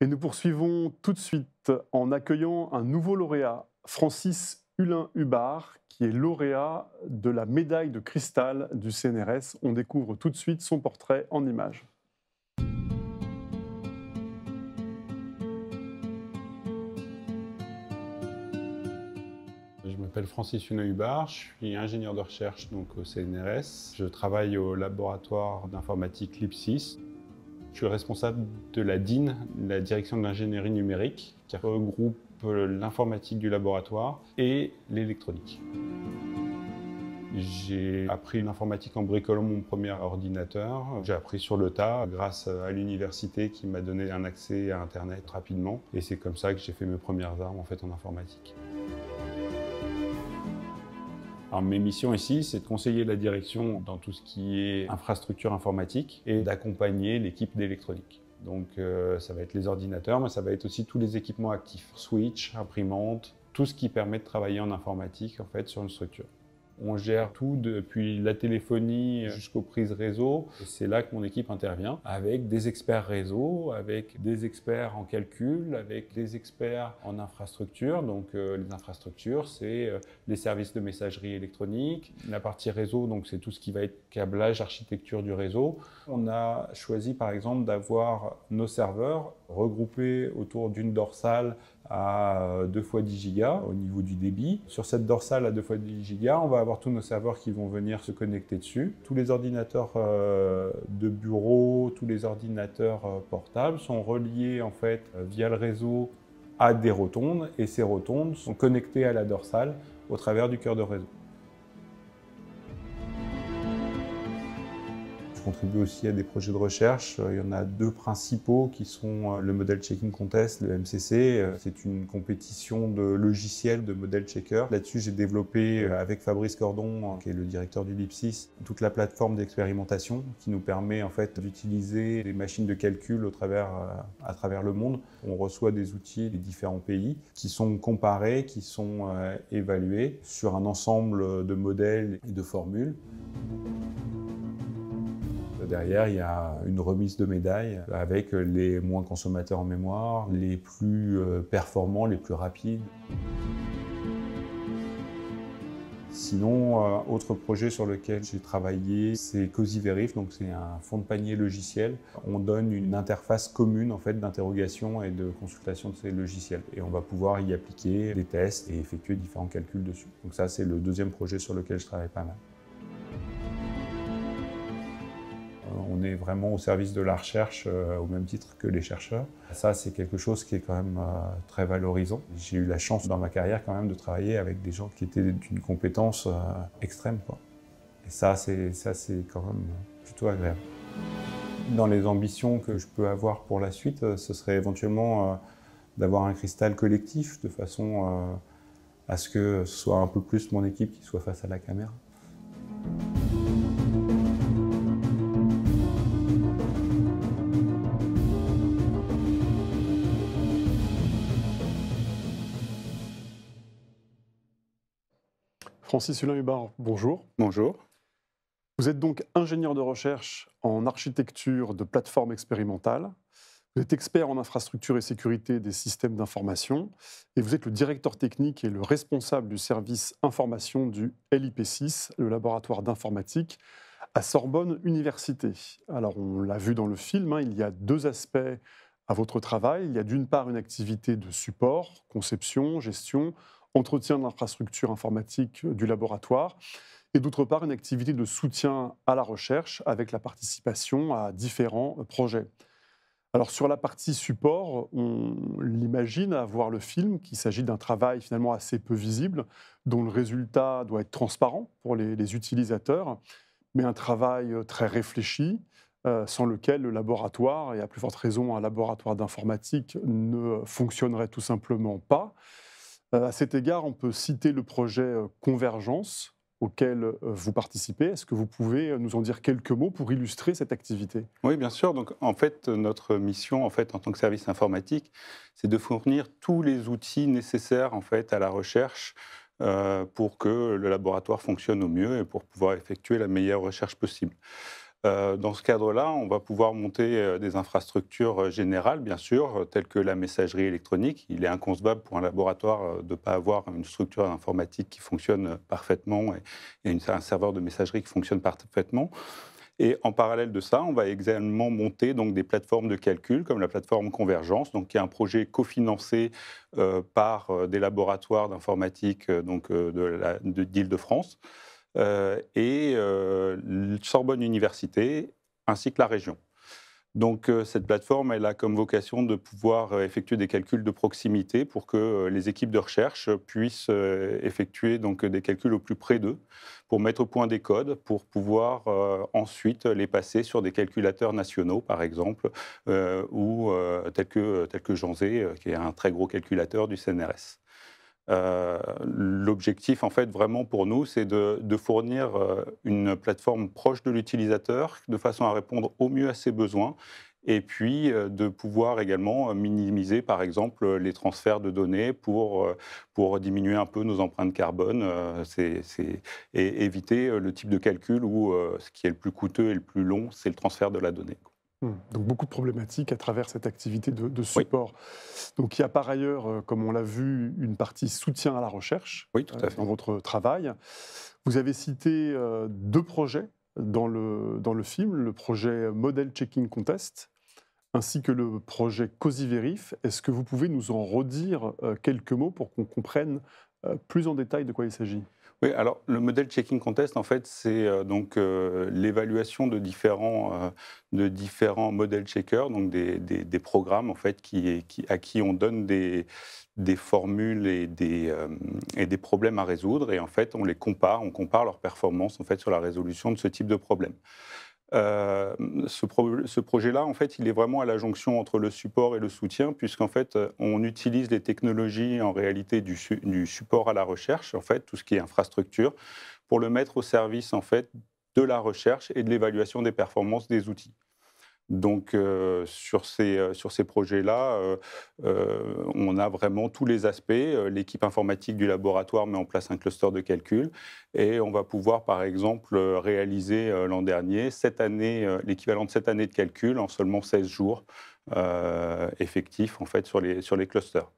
Et nous poursuivons tout de suite en accueillant un nouveau lauréat, Francis Hulin-Hubard, qui est lauréat de la médaille de cristal du CNRS. On découvre tout de suite son portrait en image. Je m'appelle Francis Hulin-Hubard, je suis ingénieur de recherche donc au CNRS. Je travaille au laboratoire d'informatique LIPSIS je suis responsable de la DIN, la direction de l'ingénierie numérique, qui regroupe euh, l'informatique du laboratoire et l'électronique. J'ai appris l'informatique en bricolant mon premier ordinateur. J'ai appris sur le tas grâce à l'université qui m'a donné un accès à Internet rapidement. Et c'est comme ça que j'ai fait mes premières armes en fait en informatique. Alors mes missions ici, c'est de conseiller la direction dans tout ce qui est infrastructure informatique et d'accompagner l'équipe d'électronique. Donc euh, ça va être les ordinateurs, mais ça va être aussi tous les équipements actifs, switch, imprimante, tout ce qui permet de travailler en informatique en fait sur une structure. On gère tout depuis la téléphonie jusqu'aux prises réseau. C'est là que mon équipe intervient avec des experts réseau, avec des experts en calcul, avec des experts en infrastructure. Donc euh, les infrastructures, c'est euh, les services de messagerie électronique. La partie réseau, donc c'est tout ce qui va être câblage, architecture du réseau. On a choisi par exemple d'avoir nos serveurs regroupés autour d'une dorsale à 2 euh, fois 10 gigas au niveau du débit. Sur cette dorsale à 2 fois 10 gigas, on va avoir tous nos serveurs qui vont venir se connecter dessus. Tous les ordinateurs euh, de bureau, tous les ordinateurs euh, portables sont reliés en fait via le réseau à des rotondes et ces rotondes sont connectées à la dorsale au travers du cœur de réseau. contribue aussi à des projets de recherche. Euh, il y en a deux principaux qui sont euh, le Model Checking Contest, le MCC. Euh, c'est une compétition de logiciels de model checker. Là-dessus, j'ai développé avec Fabrice Cordon, qui est le directeur du LIPSYS, toute la plateforme d'expérimentation qui nous permet en fait d'utiliser des machines de calcul au travers, à travers le monde. On reçoit des outils des différents pays qui sont comparés, qui sont évalués sur un ensemble de modèles et de formules. Derrière, il y a une remise de médailles avec les moins consommateurs en mémoire, les plus euh, performants, les plus rapides. Sinon, euh, autre projet sur lequel j'ai travaillé, c'est CozyVerif, donc c'est un fond de panier logiciel. On donne une interface commune en fait d'interrogation et de consultation de ces logiciels, et on va pouvoir y appliquer des tests et effectuer différents calculs dessus. Donc ça, c'est le deuxième projet sur lequel je travaille pas mal. Euh, on est vraiment au service de la recherche euh, au même titre que les chercheurs. Ça, c'est quelque chose qui est quand même euh, très valorisant. J'ai eu la chance dans ma carrière quand même de travailler avec des gens qui étaient d'une compétence extrême. Et ça, c'est quand même plutôt agréable. Dans les ambitions que je peux avoir pour la suite, ce serait éventuellement d'avoir un cristal collectif de façon à ce que ce soit un peu plus mon équipe qui soit face à la caméra. Francis Hulin Hubard, bonjour. Bonjour. Vous êtes donc ingénieur de recherche en architecture de plateforme expérimentale. Vous êtes expert en infrastructure et sécurité des systèmes d'information et vous êtes le directeur technique et le responsable du service information du LIP6, le laboratoire d'informatique à Sorbonne Université. Alors on l'a vu dans le film, hein, il y a deux aspects à votre travail. Il y a d'une part une activité de support, conception, gestion, entretien de l'infrastructure informatique euh, du laboratoire, et d'autre part une activité de soutien à la recherche avec la participation à différents euh, projets. Alors sur la partie support, on l'imagine à voir le film qu'il s'agit d'un travail finalement assez peu visible, dont le résultat doit être transparent pour les, utilisateurs, mais un travail euh, très réfléchi, sans lequel le laboratoire, et à plus forte raison un laboratoire d'informatique, ne fonctionnerait tout simplement pas. Euh, à cet égard, on peut citer le projet euh, Convergence auquel euh, vous participez. Est-ce que vous pouvez nous en dire quelques mots pour illustrer cette activité Oui, bien sûr. Donc, en fait, notre mission, en fait, en tant que service informatique, c'est de fournir tous les outils nécessaires, en fait, à la recherche pour que le laboratoire fonctionne au mieux et pour pouvoir effectuer la meilleure recherche possible. Euh, dans ce cadre-là, on va pouvoir monter euh, des infrastructures euh, générales, bien sûr, telles que la messagerie électronique. Il est inconcevable pour un laboratoire de ne pas avoir une structure informatique qui fonctionne parfaitement et, un serveur de messagerie qui fonctionne parfaitement. Et en parallèle de ça, on va également monter des plateformes de calcul comme la plateforme Convergence, donc qui est un projet cofinancé par des laboratoires d'informatique donc de l'île-de-France. Euh, et euh, Sorbonne Université, ainsi que la région. Donc euh, cette plateforme, elle a comme vocation de pouvoir effectuer des calculs de proximité pour que les équipes de recherche puissent effectuer donc des calculs au plus près d'eux pour mettre au point des codes pour pouvoir ensuite les passer sur des calculateurs nationaux par exemple ou tel que tel Zé, qui est un très gros calculateur du CNRS. Euh, l'objectif, en fait, vraiment pour nous, c'est de, fournir euh, une plateforme proche de l'utilisateur, de façon à répondre au mieux à ses besoins, et puis euh, de pouvoir également minimiser, par exemple, les transferts de données pour, pour diminuer un peu nos empreintes carbone c'est et éviter le type de calcul où ce qui est le plus coûteux et le plus long, c'est le transfert de la donnée. Hmm. Donc beaucoup de problématiques à travers cette activité de, support. Donc il y a par ailleurs, euh, comme on l'a vu, une partie soutien à la recherche euh, dans votre travail. Vous avez cité euh, deux projets dans le, dans le film, le projet Model Checking Contest ainsi que le projet CosiVerif. Est-ce que vous pouvez nous en redire quelques mots pour qu'on comprenne plus en détail de quoi il s'agit alors le modèle checking contest, en fait, c'est euh, donc euh, l'évaluation de différents, euh, de différents modèles checkers, donc des, des, programmes en fait qui, qui, à qui on donne des, des formules et des, et des problèmes à résoudre, et en fait on les compare, on compare leur performance en fait sur la résolution de ce type de problème. Euh, ce, projet-là, en fait, il est vraiment à la jonction entre le support et le soutien, puisqu'en fait, euh, on utilise les technologies en réalité du, du, support à la recherche, en fait, tout ce qui est infrastructure, pour le mettre au service en fait de la recherche et de l'évaluation des performances des outils. Donc sur ces, projets-là, on a vraiment tous les aspects. L'équipe informatique du laboratoire met en place un cluster de calcul et on va pouvoir par exemple réaliser l'an dernier cette année l'équivalent de cette année de calcul en seulement 16 jours effectifs en fait sur les clusters.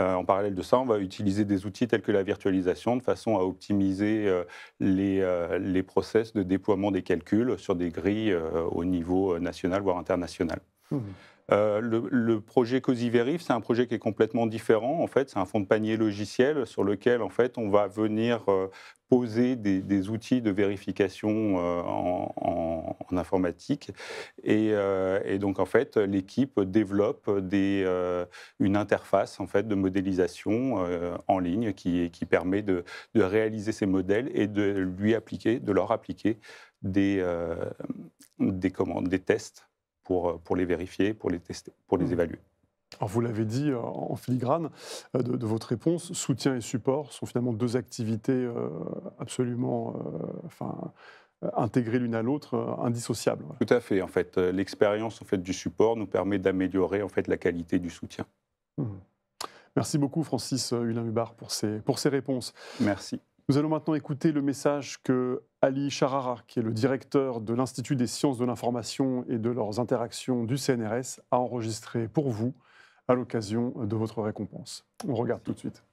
Euh, en parallèle de ça, on va utiliser des outils tels que la virtualisation de façon à optimiser euh, euh, les, process de déploiement des calculs sur des grilles au niveau national, voire international. Mmh. Euh, le, projet CosiVerif, c'est un projet qui est complètement différent. En fait, c'est un fonds de panier logiciel sur lequel, en fait, on va venir euh, poser des, outils de vérification euh, en, informatique. Et, donc, en fait, l'équipe développe des, une interface en fait, de modélisation en ligne qui, qui permet de, de, réaliser ces modèles et de, lui appliquer, de leur appliquer des, des, commandes, des tests euh, pour, les vérifier, pour les tester, pour les mmh. évaluer. Alors vous l'avez dit euh, en filigrane euh, de, votre réponse, soutien et support sont finalement deux activités absolument enfin, intégrées l'une à l'autre, indissociables. Tout à fait. En fait, l'expérience en fait, du support nous permet d'améliorer en fait, la qualité du soutien. Mmh. Merci beaucoup Francis hulin pour ces, pour ces réponses. Merci. Nous allons maintenant écouter le message que Ali Charara, qui est le directeur de l'Institut des sciences de l'information et de leurs interactions du CNRS, a enregistré pour vous à l'occasion de votre récompense. On regarde tout de suite.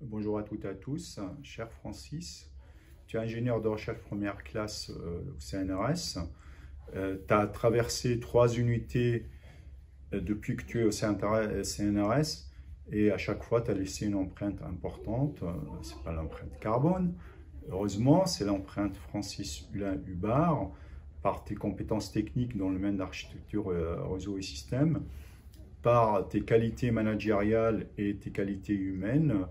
Bonjour à toutes et à tous. Cher Francis, tu es ingénieur de recherche première classe euh, au CNRS. Euh, tu as traversé trois unités euh, depuis que tu es au CNRS et à chaque fois, tu as laissé une empreinte importante. Ce n'est pas l'empreinte carbone, Heureusement, c'est l'empreinte Francis Hulin Hubard, par tes compétences techniques dans le domaine d'architecture, euh, réseau et système, par tes qualités managériales et tes qualités humaines,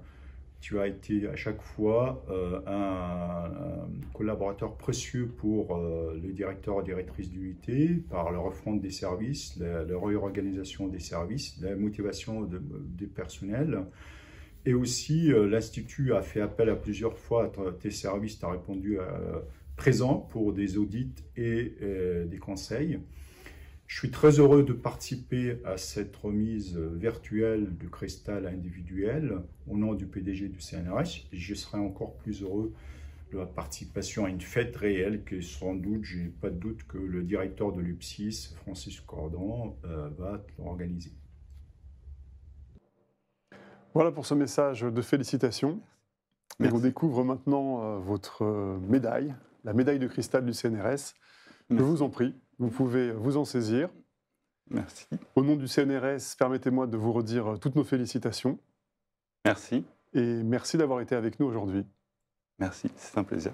tu as été à chaque fois euh, un, collaborateur précieux pour le euh, les directeurs et directrices d'unité par le refonte des services, la, réorganisation des services, la motivation des personnels, et aussi, euh, l'Institut a fait appel à plusieurs fois à tes services, tu as répondu à, euh, présent pour des audits et euh, des conseils. Je suis très heureux de participer à cette remise virtuelle du cristal individuel au nom du PDG du CNRS. Je serai encore plus heureux de la participation à une fête réelle que sans doute, j'ai pas de doute que le directeur de l'UPSIS, Francis Cordon, va l'organiser. Voilà pour ce message de félicitations. Et on découvre maintenant euh, votre euh, médaille, la médaille de cristal du CNRS. Je vous en prie, vous pouvez vous en saisir. Merci. Au nom du CNRS, permettez-moi de vous redire euh, toutes nos félicitations. Merci. Et merci d'avoir été avec nous aujourd'hui. Merci, c'est un plaisir.